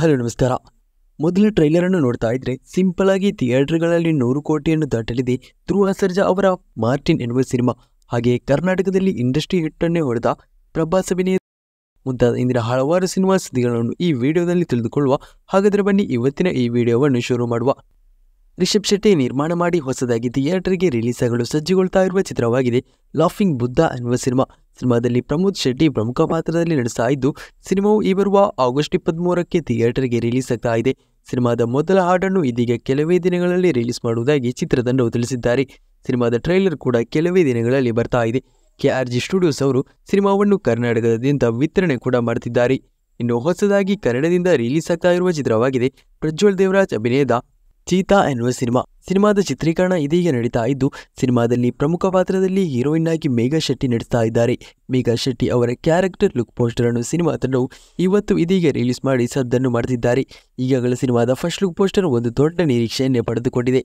hello ನಮಸ್ಕಾರ ಮೊದಲ trailer ಅನ್ನು ನೋಡ್ತಾ ಇದ್ರೆ ಸಿಂಪಲ್ ಆಗಿ ಥಿಯೇಟರ್ಗಳಲ್ಲಿ ನೂರು ಕೋಟಿಯನ್ನು ದಾಟಲಿದೆ ಧ್ರುವ ಸರ್ಜಾ ಅವರ ಮಾರ್ಟಿನ್ ಎನ್ನುವ ಸಿನಿಮಾ ಹಾಗೆ ಕರ್ನಾಟಕದಲ್ಲಿ ಇಂಡಸ್ಟ್ರಿ ಹಿಟ್ಟನ್ನೇ ಹೊಡೆದ ಪ್ರಭಾಸ್ ಅಭಿನಯ ಮುಂತಾದ ಇಂದಿನ ಹಲವಾರು ಸಿನಿಮಾ ಸುದ್ದಿಗಳನ್ನು ಈ ವಿಡಿಯೋದಲ್ಲಿ ತಿಳಿದುಕೊಳ್ಳುವ ಹಾಗಾದರೆ ಬನ್ನಿ ಇವತ್ತಿನ ಈ ವಿಡಿಯೋವನ್ನು ಶುರು ಮಾಡುವ ರಿಷಬ್ ಶೆಟ್ಟಿ ನಿರ್ಮಾಣ ಮಾಡಿ ಹೊಸದಾಗಿ ಥಿಯೇಟರ್ಗೆ ರಿಲೀಸ್ ಆಗಲು ಸಜ್ಜುಗೊಳ್ತಾ ಇರುವ ಚಿತ್ರವಾಗಿದೆ ಲಾಫಿಂಗ್ ಬುದ್ಧ ಎನ್ನುವ ಸಿನಿಮಾ ಸಿನಿಮಾದಲ್ಲಿ ಪ್ರಮೋದ್ ಶೆಟ್ಟಿ ಪ್ರಮುಖ ಪಾತ್ರದಲ್ಲಿ ನಡೆಸ್ತಾ ಇದ್ದು ಸಿನಿಮಾವು ಈ ಬರುವ ಆಗಸ್ಟ್ ಇಪ್ಪತ್ತ್ಮೂರಕ್ಕೆ ಥಿಯೇಟರ್ಗೆ ರಿಲೀಸ್ ಆಗ್ತಾ ಇದೆ ಸಿನಿಮಾದ ಮೊದಲ ಹಾಡನ್ನು ಇದೀಗ ಕೆಲವೇ ದಿನಗಳಲ್ಲಿ ರಿಲೀಸ್ ಮಾಡುವುದಾಗಿ ಚಿತ್ರತಂಡವು ತಿಳಿಸಿದ್ದಾರೆ ಸಿನಿಮಾದ ಟ್ರೈಲರ್ ಕೂಡ ಕೆಲವೇ ದಿನಗಳಲ್ಲಿ ಬರ್ತಾ ಇದೆ ಕೆ ಆರ್ ಜಿ ಸ್ಟುಡಿಯೋಸ್ ಅವರು ಸಿನಿಮಾವನ್ನು ಕರ್ನಾಟಕದಾದ್ಯಂತ ವಿತರಣೆ ಕೂಡ ಮಾಡ್ತಿದ್ದಾರೆ ಇನ್ನು ಹೊಸದಾಗಿ ಕನ್ನಡದಿಂದ ರಿಲೀಸ್ ಆಗ್ತಾ ಇರುವ ಚಿತ್ರವಾಗಿದೆ ಪ್ರಜ್ವಲ್ ದೇವರಾಜ್ ಅಭಿನಯದ ಚೀತಾ ಎನ್ನುವ ಸಿನಿಮಾ ಸಿನಿಮಾದ ಚಿತ್ರೀಕರಣ ಇದೀಗ ನಡೀತಾ ಇದ್ದು ಸಿನಿಮಾದಲ್ಲಿ ಪ್ರಮುಖ ಪಾತ್ರದಲ್ಲಿ ಹೀರೋಯಿನ್ ಆಗಿ ಮೇಘಾ ಶೆಟ್ಟಿ ನಡೆಸ್ತಾ ಇದ್ದಾರೆ ಮೇಘಾ ಶೆಟ್ಟಿ ಅವರ ಕ್ಯಾರೆಕ್ಟರ್ ಲುಕ್ ಪೋಸ್ಟರ್ ಅನ್ನು ಸಿನಿಮಾ ತಂಡವು ಇವತ್ತು ಇದೀಗ ರಿಲೀಸ್ ಮಾಡಿ ಸದ್ದನ್ನು ಮಾಡುತ್ತಿದ್ದಾರೆ ಈಗಾಗಲೇ ಸಿನಿಮಾದ ಫಸ್ಟ್ ಲುಕ್ ಪೋಸ್ಟರ್ ಒಂದು ದೊಡ್ಡ ನಿರೀಕ್ಷೆಯನ್ನೇ ಪಡೆದುಕೊಂಡಿದೆ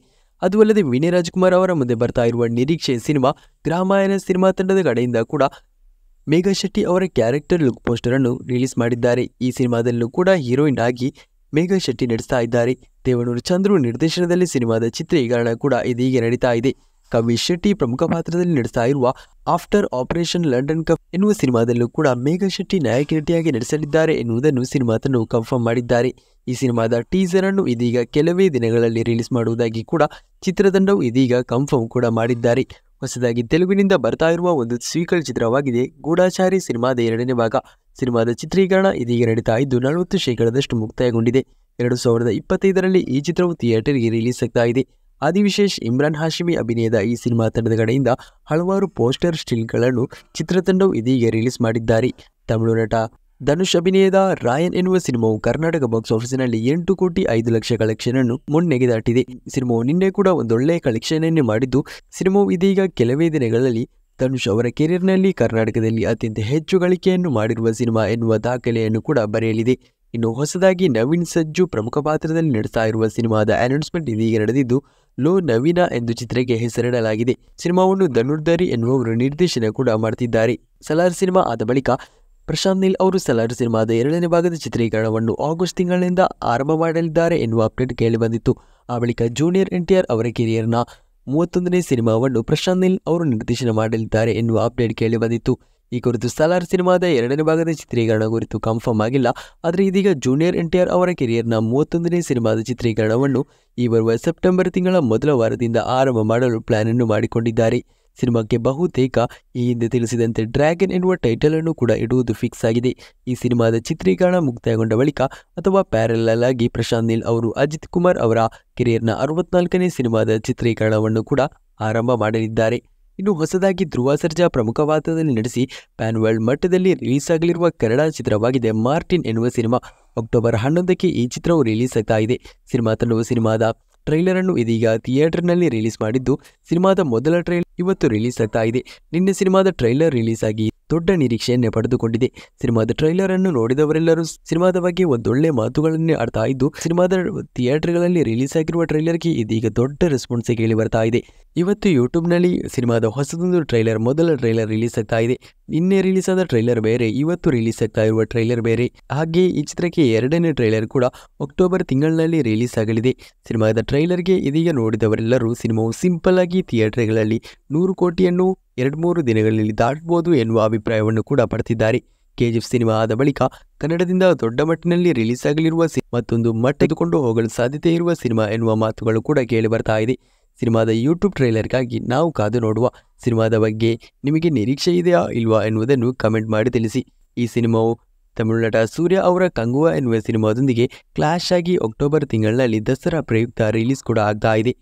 ಅದು ಅಲ್ಲದೆ ವಿನಯ್ ರಾಜ್ಕುಮಾರ್ ಅವರ ಮುಂದೆ ಬರ್ತಾ ಇರುವ ನಿರೀಕ್ಷೆ ಸಿನಿಮಾ ಗ್ರಾಮಾಯಣ ಸಿನಿಮಾ ತಂಡದ ಕಡೆಯಿಂದ ಕೂಡ ಮೇಘಾ ಶೆಟ್ಟಿ ಅವರ ಕ್ಯಾರೆಕ್ಟರ್ ಲುಕ್ ಪೋಸ್ಟರ್ ಅನ್ನು ರಿಲೀಸ್ ಮಾಡಿದ್ದಾರೆ ಈ ಸಿನಿಮಾದಲ್ಲೂ ಕೂಡ ಹೀರೋಯಿನ್ ಆಗಿ ಮೇಘಾ ಶೆಟ್ಟಿ ನಡೆಸ್ತಾ ಇದ್ದಾರೆ ದೇವನೂರು ಚಂದ್ರು ನಿರ್ದೇಶನದಲ್ಲಿ ಸಿನಿಮಾದ ಚಿತ್ರೀಕರಣ ಕೂಡ ಇದೀಗ ನಡೀತಾ ಇದೆ ಕವಿ ಶೆಟ್ಟಿ ಪ್ರಮುಖ ಪಾತ್ರದಲ್ಲಿ ನಡೆಸ್ತಾ ಇರುವ ಆಫ್ಟರ್ ಆಪರೇಷನ್ ಲಂಡನ್ ಕಪ್ ಎನ್ನುವ ಸಿನಿಮಾದಲ್ಲೂ ಕೂಡ ಮೇಘಾ ಶೆಟ್ಟಿ ನಾಯಕ ನಟಿಯಾಗಿ ನಡೆಸಲಿದ್ದಾರೆ ಎನ್ನುವುದನ್ನು ಸಿನಿಮಾ ಕನ್ಫರ್ಮ್ ಮಾಡಿದ್ದಾರೆ ಈ ಸಿನಿಮಾದ ಟೀಸರ್ ಅನ್ನು ಇದೀಗ ಕೆಲವೇ ದಿನಗಳಲ್ಲಿ ರಿಲೀಸ್ ಮಾಡುವುದಾಗಿ ಕೂಡ ಚಿತ್ರತಂಡವು ಇದೀಗ ಕನ್ಫರ್ಮ್ ಕೂಡ ಮಾಡಿದ್ದಾರೆ ಹೊಸದಾಗಿ ತೆಲುಗಿನಿಂದ ಬರ್ತಾ ಇರುವ ಒಂದು ಸ್ವೀಕಲ್ ಚಿತ್ರವಾಗಿದೆ ಗೂಢಾಚಾರಿ ಸಿನಿಮಾದ ಎರಡನೇ ಭಾಗ ಸಿನಿಮಾದ ಚಿತ್ರೀಕರಣ ಇದೀಗ ನಡೀತಾ ಇದ್ದು ನಲವತ್ತು ಶೇಕಡದಷ್ಟು ಮುಕ್ತಾಯಗೊಂಡಿದೆ ಎರಡು ಸಾವಿರದ ಇಪ್ಪತ್ತೈದರಲ್ಲಿ ಈ ಚಿತ್ರವು ಥಿಯೇಟರ್ಗೆ ರಿಲೀಸ್ ಆಗ್ತಾ ಇದೆ ಆದಿವಿಶೇಷ್ ಇಮ್ರಾನ್ ಹಾಶಿಮಿ ಅಭಿನಯದ ಈ ಸಿನಿಮಾ ತಂಡದ ಕಡೆಯಿಂದ ಹಲವಾರು ಪೋಸ್ಟರ್ ಸ್ಟಿಲ್ಗಳನ್ನು ಚಿತ್ರತಂಡವು ಇದೀಗ ರಿಲೀಸ್ ಮಾಡಿದ್ದಾರೆ ತಮಿಳು ನಟ ಧನುಷ್ ಅಭಿನಯದ ರಾಯನ್ ಎನ್ನುವ ಸಿನಿಮಾವು ಕರ್ನಾಟಕ ಬಾಕ್ಸ್ ಆಫೀಸಿನಲ್ಲಿ ಎಂಟು ಕೋಟಿ ಐದು ಲಕ್ಷ ಕಲೆಕ್ಷನ್ ಅನ್ನು ಮುನ್ನೆಗೆ ದಾಟಿದೆ ಸಿನಿಮಾವು ನಿನ್ನೆ ಕೂಡ ಒಂದೊಳ್ಳೆಯ ಕಲೆಕ್ಷನ್ ಅನ್ನೇ ಮಾಡಿದ್ದು ಸಿನಿಮಾವು ಇದೀಗ ಕೆಲವೇ ದಿನಗಳಲ್ಲಿ ತನುಷ್ ಅವರ ಕೆರಿಯರ್ನಲ್ಲಿ ಕರ್ನಾಟಕದಲ್ಲಿ ಅತ್ಯಂತ ಹೆಚ್ಚು ಗಳಿಕೆಯನ್ನು ಮಾಡಿರುವ ಸಿನಿಮಾ ಎನ್ನುವ ದಾಖಲೆಯನ್ನು ಕೂಡ ಬರೆಯಲಿದೆ ಇನ್ನು ಹೊಸದಾಗಿ ನವೀನ್ ಸಜ್ಜು ಪ್ರಮುಖ ಪಾತ್ರದಲ್ಲಿ ನಡೆಸ್ತಾ ಇರುವ ಸಿನಿಮಾದ ಅನೌನ್ಸ್ಮೆಂಟ್ ಇದೀಗ ನಡೆದಿದ್ದು ಲೋ ನವೀನ ಎಂದು ಚಿತ್ರಕ್ಕೆ ಹೆಸರಿಡಲಾಗಿದೆ ಸಿನಿಮಾವನ್ನು ಧನುರ್ಧರಿ ಎನ್ನುವವರು ನಿರ್ದೇಶನ ಕೂಡ ಮಾಡುತ್ತಿದ್ದಾರೆ ಸಲಾರ್ ಸಿನಿಮಾ ಆದ ಬಳಿಕ ಪ್ರಶಾಂತ್ ನೀಲ್ ಅವರು ಸಲಾರ್ ಸಿನಿಮಾದ ಎರಡನೇ ಭಾಗದ ಚಿತ್ರೀಕರಣವನ್ನು ಆಗಸ್ಟ್ ತಿಂಗಳಿನಿಂದ ಆರಂಭ ಮಾಡಲಿದ್ದಾರೆ ಎನ್ನುವ ಅಪ್ಡೇಟ್ ಕೇಳಿಬಂದಿತ್ತು ಆ ಬಳಿಕ ಜೂನಿಯರ್ ಎನ್ಟಿಆರ್ ಅವರ ಕೆರಿಯರ್ನ ಮೂವತ್ತೊಂದನೇ ಸಿನಿಮಾವನ್ನು ಪ್ರಶಾಂತ್ ನಿಲ್ ಅವರು ನಿರ್ದೇಶನ ಮಾಡಲಿದ್ದಾರೆ ಎನ್ನುವ ಅಪ್ಡೇಟ್ ಕೇಳಿ ಬಂದಿತ್ತು ಈ ಕುರಿತು ಸಲಾರ್ ಸಿನಿಮಾದ ಎರಡನೇ ಭಾಗದ ಚಿತ್ರೀಕರಣ ಕುರಿತು ಕನ್ಫರ್ಮ್ ಆಗಿಲ್ಲ ಆದರೆ ಇದೀಗ ಜೂನಿಯರ್ ಆರ್ ಅವರ ಕೆರಿಯರ್ನ ಮೂವತ್ತೊಂದನೇ ಸಿನಿಮಾದ ಚಿತ್ರೀಕರಣವನ್ನು ಈ ಬರುವ ಸೆಪ್ಟೆಂಬರ್ ತಿಂಗಳ ಮೊದಲ ವಾರದಿಂದ ಆರಂಭ ಮಾಡಲು ಪ್ಲಾನ್ ಅನ್ನು ಮಾಡಿಕೊಂಡಿದ್ದಾರೆ ಸಿನಿಮಾಕ್ಕೆ ಬಹುತೇಕ ಈ ಹಿಂದೆ ತಿಳಿಸಿದಂತೆ ಡ್ರ್ಯಾಗನ್ ಎನ್ನುವ ಟೈಟಲ್ ಅನ್ನು ಕೂಡ ಇಡುವುದು ಫಿಕ್ಸ್ ಆಗಿದೆ ಈ ಸಿನಿಮಾದ ಚಿತ್ರೀಕರಣ ಮುಕ್ತಾಯಗೊಂಡ ಬಳಿಕ ಅಥವಾ ಪ್ಯಾರಲಲ್ ಆಗಿ ಪ್ರಶಾಂತ್ ನೀಲ್ ಅವರು ಅಜಿತ್ ಕುಮಾರ್ ಅವರ ಕೆರಿಯರ್ನ ಅರವತ್ನಾಲ್ಕನೇ ಸಿನಿಮಾದ ಚಿತ್ರೀಕರಣವನ್ನು ಕೂಡ ಆರಂಭ ಮಾಡಲಿದ್ದಾರೆ ಇನ್ನು ಹೊಸದಾಗಿ ಧ್ರುವ ಸರ್ಜಾ ಪ್ರಮುಖವಾದದಲ್ಲಿ ನಡೆಸಿ ಪ್ಯಾನ್ ವರ್ಲ್ಡ್ ಮಟ್ಟದಲ್ಲಿ ರಿಲೀಸ್ ಆಗಲಿರುವ ಕನ್ನಡ ಚಿತ್ರವಾಗಿದೆ ಮಾರ್ಟಿನ್ ಎನ್ನುವ ಸಿನಿಮಾ ಅಕ್ಟೋಬರ್ ಹನ್ನೊಂದಕ್ಕೆ ಈ ಚಿತ್ರವು ರಿಲೀಸ್ ಆಗ್ತಾ ಇದೆ ಸಿನಿಮಾ ತಂಡವು ಸಿನಿಮಾದ ಟ್ರೈಲರ್ ಅನ್ನು ಇದೀಗ ಥಿಯೇಟರ್ ನಲ್ಲಿ ರಿಲೀಸ್ ಮಾಡಿದ್ದು ಸಿನಿಮಾದ ಮೊದಲ ಟ್ರೈಲರ್ ಇವತ್ತು ರಿಲೀಸ್ ಆಗ್ತಾ ಇದೆ ನಿನ್ನೆ ಸಿನಿಮಾದ ಟ್ರೈಲರ್ ರಿಲೀಸ್ ಆಗಿ ದೊಡ್ಡ ನಿರೀಕ್ಷೆಯನ್ನೇ ಪಡೆದುಕೊಂಡಿದೆ ಸಿನಿಮಾದ ಟ್ರೈಲರ್ ಅನ್ನು ನೋಡಿದವರೆಲ್ಲರೂ ಸಿನಿಮಾದ ಬಗ್ಗೆ ಒಂದೊಳ್ಳೆ ಮಾತುಗಳನ್ನೇ ಆಡ್ತಾ ಇದ್ದು ಸಿನಿಮಾದ ಥಿಯೇಟರ್ಗಳಲ್ಲಿ ರಿಲೀಸ್ ಆಗಿರುವ ಟ್ರೈಲರ್ಗೆ ಇದೀಗ ದೊಡ್ಡ ರೆಸ್ಪಾನ್ಸ್ ಕೇಳಿ ಬರ್ತಾ ಇದೆ ಇವತ್ತು ಯೂಟ್ಯೂಬ್ನಲ್ಲಿ ಸಿನಿಮಾದ ಹೊಸದೊಂದು ಟ್ರೈಲರ್ ಮೊದಲ ಟ್ರೈಲರ್ ರಿಲೀಸ್ ಆಗ್ತಾ ಇದೆ ನಿನ್ನೆ ರಿಲೀಸ್ ಆದ ಟ್ರೈಲರ್ ಬೇರೆ ಇವತ್ತು ರಿಲೀಸ್ ಆಗ್ತಾ ಇರುವ ಟ್ರೈಲರ್ ಬೇರೆ ಹಾಗೆ ಈ ಚಿತ್ರಕ್ಕೆ ಎರಡನೇ ಟ್ರೈಲರ್ ಕೂಡ ಅಕ್ಟೋಬರ್ ತಿಂಗಳಿನಲ್ಲಿ ರಿಲೀಸ್ ಆಗಲಿದೆ ಸಿನಿಮಾದ ಟ್ರೈಲರ್ಗೆ ಇದೀಗ ನೋಡಿದವರೆಲ್ಲರೂ ಸಿನಿಮಾವು ಸಿಂಪಲ್ ಆಗಿ ಥಿಯೇಟರ್ಗಳಲ್ಲಿ ನೂರು ಕೋಟಿಯನ್ನು ಎರಡು ಮೂರು ದಿನಗಳಲ್ಲಿ ದಾಟಬಹುದು ಎನ್ನುವ ಅಭಿಪ್ರಾಯವನ್ನು ಕೂಡ ಪಡೆದಿದ್ದಾರೆ ಕೆಜಿಎಫ್ ಸಿನಿಮಾ ಆದ ಬಳಿಕ ಕನ್ನಡದಿಂದ ದೊಡ್ಡ ಮಟ್ಟಿನಲ್ಲಿ ರಿಲೀಸ್ ಆಗಲಿರುವ ಮತ್ತೊಂದು ಮಟ್ಟೆದುಕೊಂಡು ಹೋಗಲು ಸಾಧ್ಯತೆ ಇರುವ ಸಿನಿಮಾ ಎನ್ನುವ ಮಾತುಗಳು ಕೂಡ ಕೇಳಿ ಬರ್ತಾ ಇದೆ ಸಿನಿಮಾದ ಯೂಟ್ಯೂಬ್ ಟ್ರೈಲರ್ಗಾಗಿ ನಾವು ಕಾದು ನೋಡುವ ಸಿನಿಮಾದ ಬಗ್ಗೆ ನಿಮಗೆ ನಿರೀಕ್ಷೆ ಇದೆಯಾ ಇಲ್ವಾ ಎನ್ನುವುದನ್ನು ಕಮೆಂಟ್ ಮಾಡಿ ತಿಳಿಸಿ ಈ ಸಿನಿಮಾವು ತಮಿಳುನಟ ಸೂರ್ಯ ಅವರ ಕಂಗುವ ಎನ್ನುವ ಸಿನಿಮಾದೊಂದಿಗೆ ಕ್ಲಾಶ್ ಆಗಿ ಅಕ್ಟೋಬರ್ ತಿಂಗಳಲ್ಲಿ ದಸರಾ ಪ್ರಯುಕ್ತ ರಿಲೀಸ್ ಕೂಡ ಆಗ್ತಾ ಇದೆ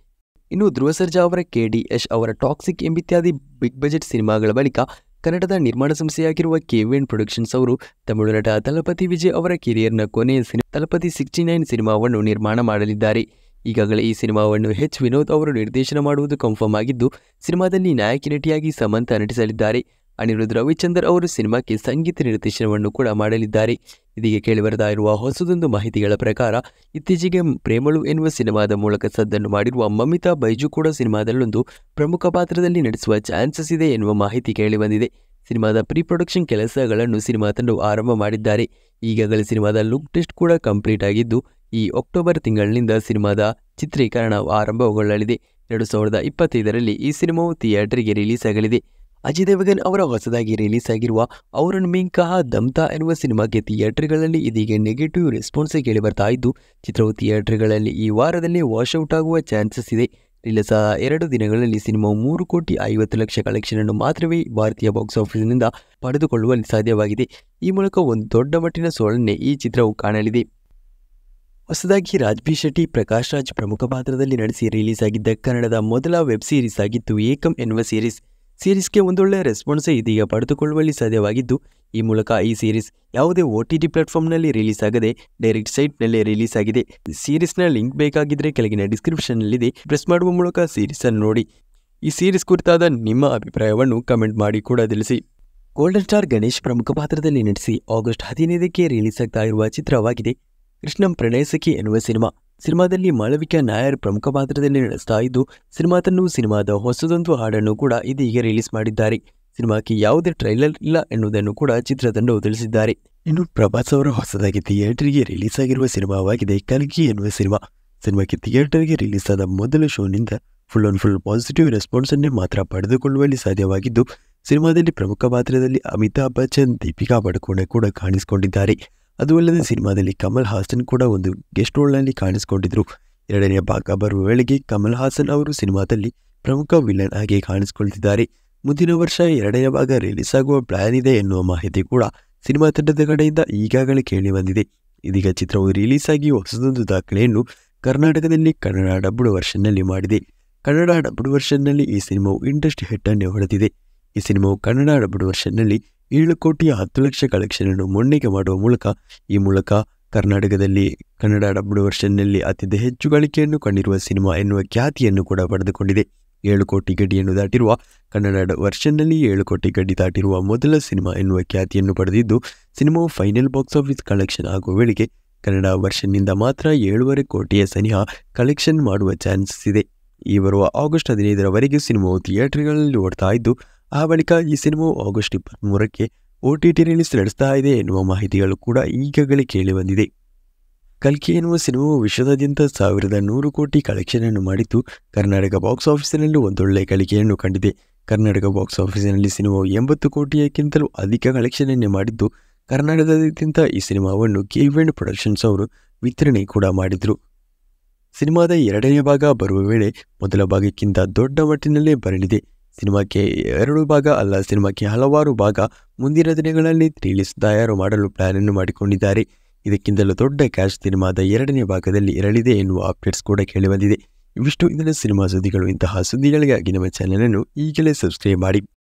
ಇನ್ನು ಧ್ರುವ ಸರ್ಜಾ ಅವರ ಕೆ ಡಿ ಅವರ ಟಾಕ್ಸಿಕ್ ಎಂಬಿತ್ಯಾದಿ ಬಿಗ್ ಬಜೆಟ್ ಸಿನಿಮಾಗಳ ಬಳಿಕ ಕನ್ನಡದ ನಿರ್ಮಾಣ ಸಂಸ್ಥೆಯಾಗಿರುವ ಕೆ ಎನ್ ಪ್ರೊಡಕ್ಷನ್ಸ್ ಅವರು ತಮಿಳು ನಟ ತಲಪತಿ ವಿಜಯ್ ಅವರ ಕೆರಿಯರ್ನ ಕೊನೆಯ ಸಿನಿಮಾ ತಲಪತಿ ಸಿಕ್ಸ್ಟಿ ನೈನ್ ಸಿನಿಮಾವನ್ನು ನಿರ್ಮಾಣ ಮಾಡಲಿದ್ದಾರೆ ಈಗಾಗಲೇ ಈ ಸಿನಿಮಾವನ್ನು ಎಚ್ ವಿನೋದ್ ಅವರು ನಿರ್ದೇಶನ ಮಾಡುವುದು ಕನ್ಫರ್ಮ್ ಆಗಿದ್ದು ಸಿನಿಮಾದಲ್ಲಿ ನಾಯಕಿ ನಟಿಯಾಗಿ ಸಮಂತ ನಟಿಸಲಿದ್ದಾರೆ ಅನಿರುದ್ಧ ರವಿಚಂದರ್ ಅವರು ಸಿನಿಮಾಕ್ಕೆ ಸಂಗೀತ ನಿರ್ದೇಶನವನ್ನು ಕೂಡ ಮಾಡಲಿದ್ದಾರೆ ಇದೀಗ ಕೇಳಿಬರದಾಗಿರುವ ಇರುವ ಹೊಸದೊಂದು ಮಾಹಿತಿಗಳ ಪ್ರಕಾರ ಇತ್ತೀಚೆಗೆ ಪ್ರೇಮಳು ಎನ್ನುವ ಸಿನಿಮಾದ ಮೂಲಕ ಸದ್ದನ್ನು ಮಾಡಿರುವ ಮಮಿತಾ ಬೈಜು ಕೂಡ ಸಿನಿಮಾದಲ್ಲೊಂದು ಪ್ರಮುಖ ಪಾತ್ರದಲ್ಲಿ ನಡೆಸುವ ಚಾನ್ಸಸ್ ಇದೆ ಎನ್ನುವ ಮಾಹಿತಿ ಕೇಳಿಬಂದಿದೆ ಸಿನಿಮಾದ ಪ್ರೀ ಪ್ರೊಡಕ್ಷನ್ ಕೆಲಸಗಳನ್ನು ಸಿನಿಮಾ ತಂಡವು ಆರಂಭ ಮಾಡಿದ್ದಾರೆ ಈಗಾಗಲೇ ಸಿನಿಮಾದ ಲುಕ್ ಟೆಸ್ಟ್ ಕೂಡ ಕಂಪ್ಲೀಟ್ ಆಗಿದ್ದು ಈ ಅಕ್ಟೋಬರ್ ತಿಂಗಳಿನಿಂದ ಸಿನಿಮಾದ ಚಿತ್ರೀಕರಣ ಆರಂಭಗೊಳ್ಳಲಿದೆ ಎರಡು ಸಾವಿರದ ಇಪ್ಪತ್ತೈದರಲ್ಲಿ ಈ ಸಿನಿಮಾವು ಥಿಯೇಟರ್ಗೆ ರಿಲೀಸ್ ಆಗಲಿದೆ ಅಜಯ್ ದೇವಗನ್ ಅವರ ಹೊಸದಾಗಿ ರಿಲೀಸ್ ಆಗಿರುವ ಔರನ್ ಮಿಂಗ್ ದಮ್ತಾ ಎನ್ನುವ ಸಿನಿಮಾಗೆ ಥಿಯೇಟರ್ಗಳಲ್ಲಿ ಇದೀಗ ನೆಗೆಟಿವ್ ರೆಸ್ಪಾನ್ಸ್ ಕೇಳಿ ಬರ್ತಾ ಇದ್ದು ಚಿತ್ರವು ಥಿಯೇಟರ್ಗಳಲ್ಲಿ ಈ ವಾರದಲ್ಲಿ ಔಟ್ ಆಗುವ ಚಾನ್ಸಸ್ ಇದೆ ರಿಲೀಸ್ ಎರಡು ದಿನಗಳಲ್ಲಿ ಸಿನಿಮಾ ಮೂರು ಕೋಟಿ ಐವತ್ತು ಲಕ್ಷ ಕಲೆಕ್ಷನ್ ಅನ್ನು ಮಾತ್ರವೇ ಭಾರತೀಯ ಬಾಕ್ಸ್ ಆಫೀಸ್ನಿಂದ ಪಡೆದುಕೊಳ್ಳುವಲ್ಲಿ ಸಾಧ್ಯವಾಗಿದೆ ಈ ಮೂಲಕ ಒಂದು ದೊಡ್ಡ ಮಟ್ಟಿನ ಸೋಳನ್ನೇ ಈ ಚಿತ್ರವು ಕಾಣಲಿದೆ ಹೊಸದಾಗಿ ರಾಜ್ಬಿ ಶೆಟ್ಟಿ ಪ್ರಕಾಶ್ ರಾಜ್ ಪ್ರಮುಖ ಪಾತ್ರದಲ್ಲಿ ನಡೆಸಿ ರಿಲೀಸ್ ಆಗಿದ್ದ ಕನ್ನಡದ ಮೊದಲ ವೆಬ್ ಸೀರೀಸ್ ಆಗಿತ್ತು ಏಕಂ ಎನ್ನುವ ಸೀರೀಸ್ ಸೀರೀಸ್ಗೆ ಒಂದೊಳ್ಳೆ ರೆಸ್ಪಾನ್ಸೇ ಇದೀಗ ಪಡೆದುಕೊಳ್ಳುವಲ್ಲಿ ಸಾಧ್ಯವಾಗಿದ್ದು ಈ ಮೂಲಕ ಈ ಸೀರೀಸ್ ಯಾವುದೇ ಒ ಟಿ ಟಿ ಪ್ಲಾಟ್ಫಾರ್ಮ್ನಲ್ಲಿ ರಿಲೀಸ್ ಆಗದೆ ಡೈರೆಕ್ಟ್ ಸೈಟ್ನಲ್ಲೇ ರಿಲೀಸ್ ಆಗಿದೆ ಸೀರೀಸ್ನ ಲಿಂಕ್ ಬೇಕಾಗಿದ್ದರೆ ಕೆಳಗಿನ ಡಿಸ್ಕ್ರಿಪ್ಷನ್ನಲ್ಲಿದೆ ಪ್ರೆಸ್ ಮಾಡುವ ಮೂಲಕ ಸೀರೀಸನ್ನು ನೋಡಿ ಈ ಸೀರೀಸ್ ಕುರಿತಾದ ನಿಮ್ಮ ಅಭಿಪ್ರಾಯವನ್ನು ಕಮೆಂಟ್ ಮಾಡಿ ಕೂಡ ತಿಳಿಸಿ ಗೋಲ್ಡನ್ ಸ್ಟಾರ್ ಗಣೇಶ್ ಪ್ರಮುಖ ಪಾತ್ರದಲ್ಲಿ ನಟಿಸಿ ಆಗಸ್ಟ್ ಹದಿನೈದಕ್ಕೆ ರಿಲೀಸ್ ಆಗ್ತಾ ಇರುವ ಚಿತ್ರವಾಗಿದೆ ಕೃಷ್ಣಂ ಪ್ರಣಯಸಖಿ ಎನ್ನುವ ಸಿನಿಮಾ ಸಿನಿಮಾದಲ್ಲಿ ಮಾಳವಿಕಾ ನಾಯರ್ ಪ್ರಮುಖ ಪಾತ್ರದಲ್ಲಿ ನಡೆಸ್ತಾ ಇದ್ದು ಸಿನಿಮಾ ಸಿನಿಮಾದ ಹೊಸದೊಂದು ಹಾಡನ್ನು ಕೂಡ ಇದೀಗ ರಿಲೀಸ್ ಮಾಡಿದ್ದಾರೆ ಸಿನಿಮಾಕ್ಕೆ ಯಾವುದೇ ಟ್ರೈಲರ್ ಇಲ್ಲ ಎನ್ನುವುದನ್ನು ಕೂಡ ಚಿತ್ರತಂಡವು ತಿಳಿಸಿದ್ದಾರೆ ಇನ್ನು ಪ್ರಭಾಸ್ ಅವರ ಹೊಸದಾಗಿ ಥಿಯೇಟರ್ಗೆ ರಿಲೀಸ್ ಆಗಿರುವ ಸಿನಿಮಾವಾಗಿದೆ ಕಲ್ಕಿ ಎನ್ನುವ ಸಿನಿಮಾ ಸಿನಿಮಾಕ್ಕೆ ಥಿಯೇಟರ್ಗೆ ರಿಲೀಸ್ ಆದ ಮೊದಲ ಶೋನಿಂದ ಫುಲ್ ಆನ್ ಫುಲ್ ಪಾಸಿಟಿವ್ ಅನ್ನೇ ಮಾತ್ರ ಪಡೆದುಕೊಳ್ಳುವಲ್ಲಿ ಸಾಧ್ಯವಾಗಿದ್ದು ಸಿನಿಮಾದಲ್ಲಿ ಪ್ರಮುಖ ಪಾತ್ರದಲ್ಲಿ ಅಮಿತಾಬ್ ಬಚ್ಚನ್ ದೀಪಿಕಾ ಪಡುಕೋಣೆ ಕೂಡ ಕಾಣಿಸಿಕೊಂಡಿದ್ದಾರೆ ಅದು ಅಲ್ಲದೆ ಸಿನಿಮಾದಲ್ಲಿ ಕಮಲ್ ಹಾಸನ್ ಕೂಡ ಒಂದು ಗೆಸ್ಟ್ ರೋಲ್ನಲ್ಲಿ ಕಾಣಿಸಿಕೊಂಡಿದ್ದರು ಎರಡನೇ ಭಾಗ ಬರುವ ವೇಳೆಗೆ ಕಮಲ್ ಹಾಸನ್ ಅವರು ಸಿನಿಮಾದಲ್ಲಿ ಪ್ರಮುಖ ವಿಲನ್ ಆಗಿ ಕಾಣಿಸಿಕೊಳ್ತಿದ್ದಾರೆ ಮುಂದಿನ ವರ್ಷ ಎರಡನೇ ಭಾಗ ರಿಲೀಸ್ ಆಗುವ ಪ್ಲಾನ್ ಇದೆ ಎನ್ನುವ ಮಾಹಿತಿ ಕೂಡ ಸಿನಿಮಾ ತಂಡದ ಕಡೆಯಿಂದ ಈಗಾಗಲೇ ಕೇಳಿ ಬಂದಿದೆ ಇದೀಗ ಚಿತ್ರವು ರಿಲೀಸ್ ಆಗಿ ಹೊಸದೊಂದು ದಾಖಲೆಯನ್ನು ಕರ್ನಾಟಕದಲ್ಲಿ ಕನ್ನಡ ಡಬ್ಡು ವರ್ಷನ್ನಲ್ಲಿ ಮಾಡಿದೆ ಕನ್ನಡ ಡಬ್ಡು ವರ್ಷನ್ನಲ್ಲಿ ಈ ಸಿನಿಮಾವು ಇಂಟ್ರೆಸ್ಟ್ ಅನ್ನು ಹೊಡೆದಿದೆ ಈ ಸಿನಿಮಾವು ಕನ್ನಡ ಡಬ್ಡು ವರ್ಷನ್ನಲ್ಲಿ ಏಳು ಕೋಟಿಯ ಹತ್ತು ಲಕ್ಷ ಕಲೆಕ್ಷನನ್ನು ಮೊನ್ನೆಗೆ ಮಾಡುವ ಮೂಲಕ ಈ ಮೂಲಕ ಕರ್ನಾಟಕದಲ್ಲಿ ಕನ್ನಡ ಡಬ್ಲ್ಯೂ ವರ್ಷನ್ನಲ್ಲಿ ಅತಿ ಹೆಚ್ಚು ಗಳಿಕೆಯನ್ನು ಕಂಡಿರುವ ಸಿನಿಮಾ ಎನ್ನುವ ಖ್ಯಾತಿಯನ್ನು ಕೂಡ ಪಡೆದುಕೊಂಡಿದೆ ಏಳು ಕೋಟಿ ಗಡಿಯನ್ನು ದಾಟಿರುವ ಕನ್ನಡ ವರ್ಷನ್ನಲ್ಲಿ ಏಳು ಕೋಟಿ ಗಡಿ ದಾಟಿರುವ ಮೊದಲ ಸಿನಿಮಾ ಎನ್ನುವ ಖ್ಯಾತಿಯನ್ನು ಪಡೆದಿದ್ದು ಸಿನಿಮಾವು ಫೈನಲ್ ಬಾಕ್ಸ್ ಆಫೀಸ್ ಕಲೆಕ್ಷನ್ ಆಗುವ ವೇಳೆಗೆ ಕನ್ನಡ ವರ್ಷನ್ನಿಂದ ಮಾತ್ರ ಏಳುವರೆ ಕೋಟಿಯ ಸನಿಹ ಕಲೆಕ್ಷನ್ ಮಾಡುವ ಚಾನ್ಸಸ್ ಇದೆ ಈ ಬರುವ ಆಗಸ್ಟ್ ಹದಿನೈದರವರೆಗೆ ಸಿನಿಮಾವು ಥಿಯೇಟರ್ಗಳಲ್ಲಿ ಓಡ್ತಾ ಇದ್ದು ಆ ಬಳಿಕ ಈ ಸಿನಿಮಾ ಆಗಸ್ಟ್ ಇಪ್ಪತ್ತ್ಮೂರಕ್ಕೆ ಒ ಟಿ ಟಿ ರಿಲೀಸ್ ನಡೆಸ್ತಾ ಇದೆ ಎನ್ನುವ ಮಾಹಿತಿಗಳು ಕೂಡ ಈಗಾಗಲೇ ಕೇಳಿಬಂದಿದೆ ಕಲ್ಕಿ ಎನ್ನುವ ಸಿನಿಮಾವು ವಿಶ್ವದಾದ್ಯಂತ ಸಾವಿರದ ನೂರು ಕೋಟಿ ಕಲೆಕ್ಷನ್ ಅನ್ನು ಮಾಡಿದ್ದು ಕರ್ನಾಟಕ ಬಾಕ್ಸ್ ಆಫೀಸಿನಲ್ಲೂ ಒಂದೊಳ್ಳೆ ಕಲಿಕೆಯನ್ನು ಕಂಡಿದೆ ಕರ್ನಾಟಕ ಬಾಕ್ಸ್ ಆಫೀಸಿನಲ್ಲಿ ಸಿನಿಮಾವು ಎಂಬತ್ತು ಕೋಟಿಯಕ್ಕಿಂತಲೂ ಅಧಿಕ ಕಲೆಕ್ಷನ್ ಅನ್ನೇ ಮಾಡಿದ್ದು ಕರ್ನಾಟಕದಾದ್ಯಂತ ಈ ಸಿನಿಮಾವನ್ನು ಕೇವೆಂಡ್ ಪ್ರೊಡಕ್ಷನ್ಸ್ ಅವರು ವಿತರಣೆ ಕೂಡ ಮಾಡಿದರು ಸಿನಿಮಾದ ಎರಡನೇ ಭಾಗ ಬರುವ ವೇಳೆ ಮೊದಲ ಭಾಗಕ್ಕಿಂತ ದೊಡ್ಡ ಮಟ್ಟಿನಲ್ಲೇ ಬರಲಿದೆ ಸಿನಿಮಾಕ್ಕೆ ಎರಡು ಭಾಗ ಅಲ್ಲ ಸಿನಿಮಾಕ್ಕೆ ಹಲವಾರು ಭಾಗ ಮುಂದಿನ ದಿನಗಳಲ್ಲಿ ರಿಲೀಸ್ ತಯಾರು ಮಾಡಲು ಅನ್ನು ಮಾಡಿಕೊಂಡಿದ್ದಾರೆ ಇದಕ್ಕಿಂತಲೂ ದೊಡ್ಡ ಕ್ಯಾಶ್ ಸಿನಿಮಾದ ಎರಡನೇ ಭಾಗದಲ್ಲಿ ಇರಲಿದೆ ಎನ್ನುವ ಅಪ್ಡೇಟ್ಸ್ ಕೂಡ ಕೇಳಿಬಂದಿದೆ ಇವಿಷ್ಟು ಇಂದಿನ ಸಿನಿಮಾ ಸುದ್ದಿಗಳು ಇಂತಹ ಸುದ್ದಿಗಳಿಗಾಗಿ ನಮ್ಮ ಅನ್ನು ಈಗಲೇ ಸಬ್ಸ್ಕ್ರೈಬ್ ಮಾಡಿ